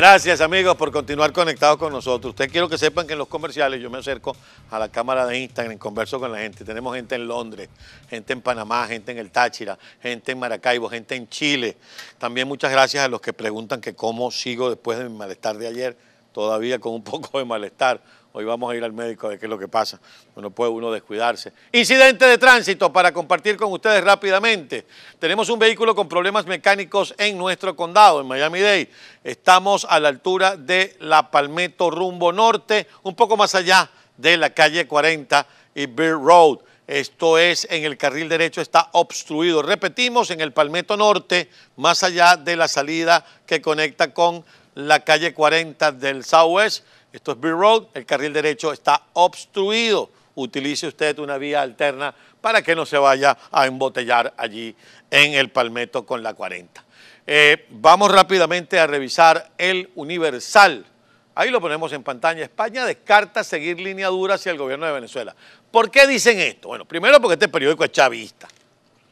Gracias amigos por continuar conectados con nosotros. Ustedes quiero que sepan que en los comerciales yo me acerco a la cámara de Instagram, converso con la gente. Tenemos gente en Londres, gente en Panamá, gente en el Táchira, gente en Maracaibo, gente en Chile. También muchas gracias a los que preguntan que cómo sigo después de mi malestar de ayer todavía con un poco de malestar. Hoy vamos a ir al médico de qué es lo que pasa. No puede uno descuidarse. Incidente de tránsito para compartir con ustedes rápidamente. Tenemos un vehículo con problemas mecánicos en nuestro condado, en Miami-Dade. Estamos a la altura de La Palmetto rumbo norte, un poco más allá de la calle 40 y Beer Road. Esto es en el carril derecho, está obstruido. Repetimos, en el Palmetto Norte, más allá de la salida que conecta con la calle 40 del West, esto es B Road, el carril derecho está obstruido. Utilice usted una vía alterna para que no se vaya a embotellar allí en el Palmetto con la 40. Eh, vamos rápidamente a revisar el Universal. Ahí lo ponemos en pantalla. España descarta seguir línea dura hacia el gobierno de Venezuela. ¿Por qué dicen esto? Bueno, primero porque este periódico es chavista.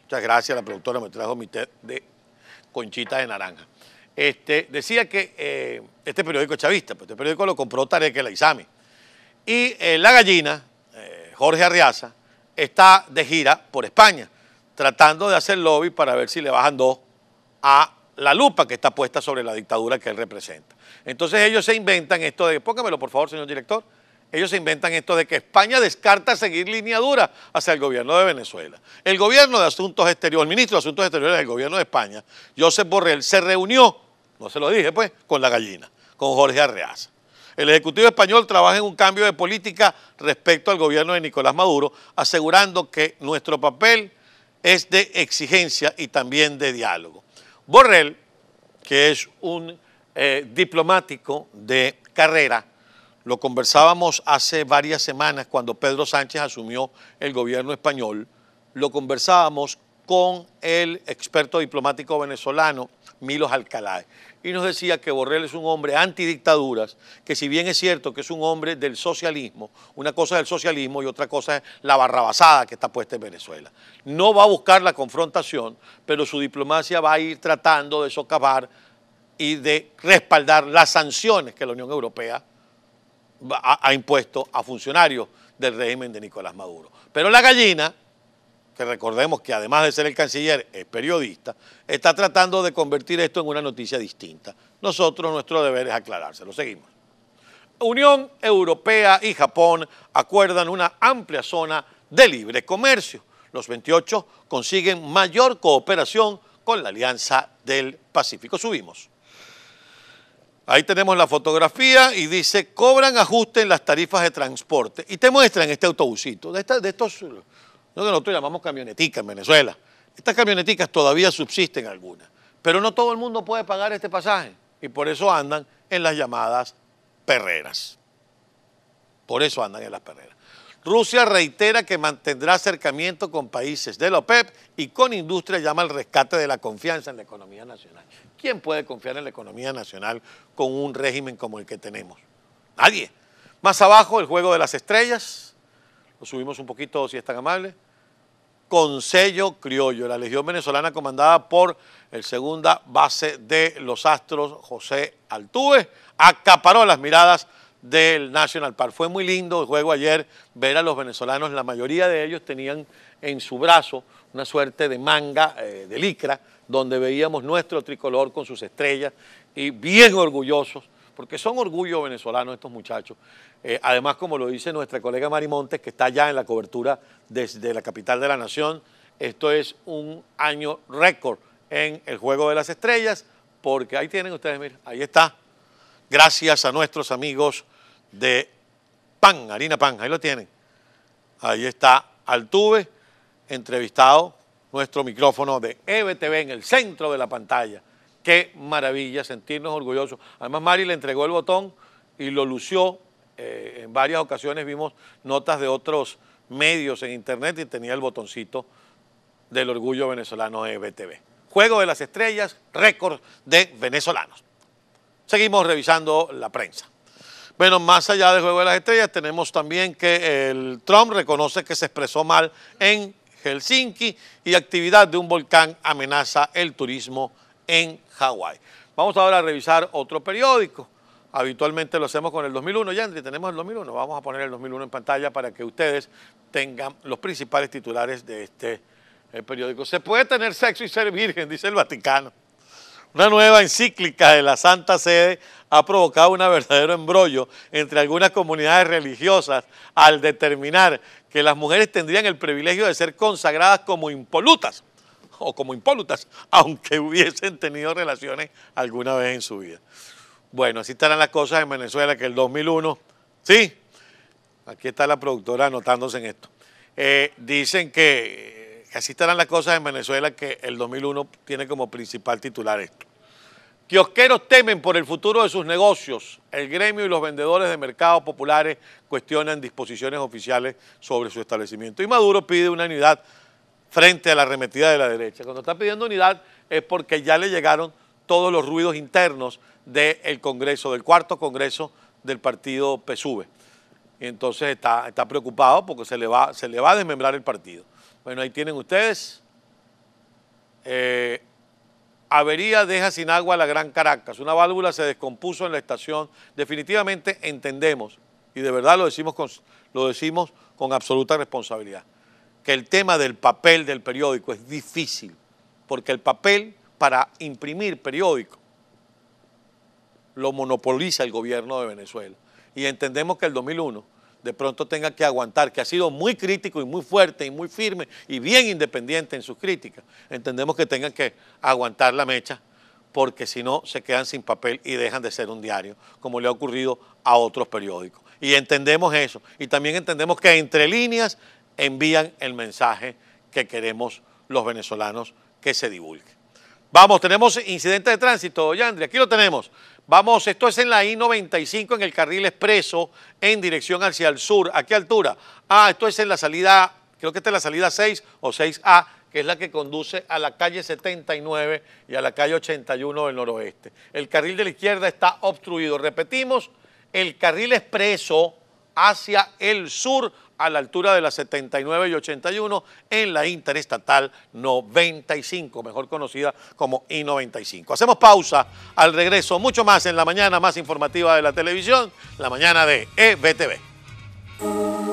Muchas gracias, la productora me trajo mi té de conchita de naranja. Este, decía que eh, este periódico es chavista, pero este periódico lo compró Tarek El Aizami. Y eh, La Gallina, eh, Jorge Arriaza, está de gira por España, tratando de hacer lobby para ver si le bajan dos a la lupa que está puesta sobre la dictadura que él representa. Entonces ellos se inventan esto de, póngamelo por favor, señor director, ellos se inventan esto de que España descarta seguir línea dura hacia el gobierno de Venezuela. El gobierno de Asuntos Exteriores, el ministro de Asuntos Exteriores del gobierno de España, Josep Borrell, se reunió no se lo dije, pues, con la gallina, con Jorge Arreaza. El Ejecutivo español trabaja en un cambio de política respecto al gobierno de Nicolás Maduro, asegurando que nuestro papel es de exigencia y también de diálogo. Borrell, que es un eh, diplomático de carrera, lo conversábamos hace varias semanas cuando Pedro Sánchez asumió el gobierno español, lo conversábamos con el experto diplomático venezolano Milos Alcalá. Y nos decía que Borrell es un hombre antidictaduras, que si bien es cierto que es un hombre del socialismo, una cosa es el socialismo y otra cosa es la barrabasada que está puesta en Venezuela. No va a buscar la confrontación, pero su diplomacia va a ir tratando de socavar y de respaldar las sanciones que la Unión Europea ha impuesto a funcionarios del régimen de Nicolás Maduro. Pero la gallina que recordemos que además de ser el canciller, es periodista, está tratando de convertir esto en una noticia distinta. Nosotros, nuestro deber es aclarárselo. Seguimos. Unión Europea y Japón acuerdan una amplia zona de libre comercio. Los 28 consiguen mayor cooperación con la Alianza del Pacífico. Subimos. Ahí tenemos la fotografía y dice, cobran ajuste en las tarifas de transporte. Y te muestran este autobusito, de, de estos que nosotros llamamos camionetica en Venezuela. Estas camioneticas todavía subsisten algunas, pero no todo el mundo puede pagar este pasaje y por eso andan en las llamadas perreras. Por eso andan en las perreras. Rusia reitera que mantendrá acercamiento con países de la OPEP y con industria llama al rescate de la confianza en la economía nacional. ¿Quién puede confiar en la economía nacional con un régimen como el que tenemos? Nadie. Más abajo, el juego de las estrellas. Lo subimos un poquito si es tan amable. Consello Criollo, la Legión Venezolana comandada por el segunda base de los Astros, José Altuve, acaparó las miradas del National Park. Fue muy lindo el juego ayer ver a los venezolanos, la mayoría de ellos tenían en su brazo una suerte de manga eh, de licra, donde veíamos nuestro tricolor con sus estrellas y bien orgullosos porque son orgullo venezolano estos muchachos. Eh, además, como lo dice nuestra colega Mari Montes, que está allá en la cobertura desde la capital de la nación, esto es un año récord en el Juego de las Estrellas, porque ahí tienen ustedes, miren, ahí está. Gracias a nuestros amigos de Pan, Harina Pan, ahí lo tienen. Ahí está Altuve, entrevistado, nuestro micrófono de EBTV en el centro de la pantalla. Qué maravilla sentirnos orgullosos. Además, Mari le entregó el botón y lo lució. Eh, en varias ocasiones vimos notas de otros medios en internet y tenía el botoncito del orgullo venezolano de BTV. Juego de las Estrellas, récord de venezolanos. Seguimos revisando la prensa. Bueno, más allá del Juego de las Estrellas, tenemos también que el Trump reconoce que se expresó mal en Helsinki y actividad de un volcán amenaza el turismo en Hawái. Vamos ahora a revisar otro periódico. Habitualmente lo hacemos con el 2001. Yandri, tenemos el 2001. Vamos a poner el 2001 en pantalla para que ustedes tengan los principales titulares de este eh, periódico. Se puede tener sexo y ser virgen, dice el Vaticano. Una nueva encíclica de la Santa Sede ha provocado un verdadero embrollo entre algunas comunidades religiosas al determinar que las mujeres tendrían el privilegio de ser consagradas como impolutas o como impolutas, aunque hubiesen tenido relaciones alguna vez en su vida. Bueno, así estarán las cosas en Venezuela que el 2001, sí, aquí está la productora anotándose en esto, eh, dicen que, así estarán las cosas en Venezuela que el 2001 tiene como principal titular esto. Quiosqueros temen por el futuro de sus negocios. El gremio y los vendedores de mercados populares cuestionan disposiciones oficiales sobre su establecimiento. Y Maduro pide una unidad frente a la arremetida de la derecha. Cuando está pidiendo unidad es porque ya le llegaron todos los ruidos internos del Congreso, del cuarto Congreso del partido PSUV. Y entonces está, está preocupado porque se le, va, se le va a desmembrar el partido. Bueno, ahí tienen ustedes. Eh, avería deja sin agua la Gran Caracas. Una válvula se descompuso en la estación. Definitivamente entendemos, y de verdad lo decimos con, lo decimos con absoluta responsabilidad que el tema del papel del periódico es difícil, porque el papel para imprimir periódico lo monopoliza el gobierno de Venezuela. Y entendemos que el 2001 de pronto tenga que aguantar, que ha sido muy crítico y muy fuerte y muy firme y bien independiente en sus críticas. Entendemos que tenga que aguantar la mecha porque si no se quedan sin papel y dejan de ser un diario, como le ha ocurrido a otros periódicos. Y entendemos eso. Y también entendemos que entre líneas envían el mensaje que queremos los venezolanos que se divulgue. Vamos, tenemos incidente de tránsito, Yandri, aquí lo tenemos. Vamos, esto es en la I-95, en el carril expreso, en dirección hacia el sur. ¿A qué altura? Ah, esto es en la salida, creo que esta es la salida 6 o 6A, que es la que conduce a la calle 79 y a la calle 81 del noroeste. El carril de la izquierda está obstruido. Repetimos, el carril expreso hacia el sur a la altura de las 79 y 81 en la interestatal 95, mejor conocida como I-95. Hacemos pausa al regreso, mucho más en la mañana más informativa de la televisión, la mañana de EBTV.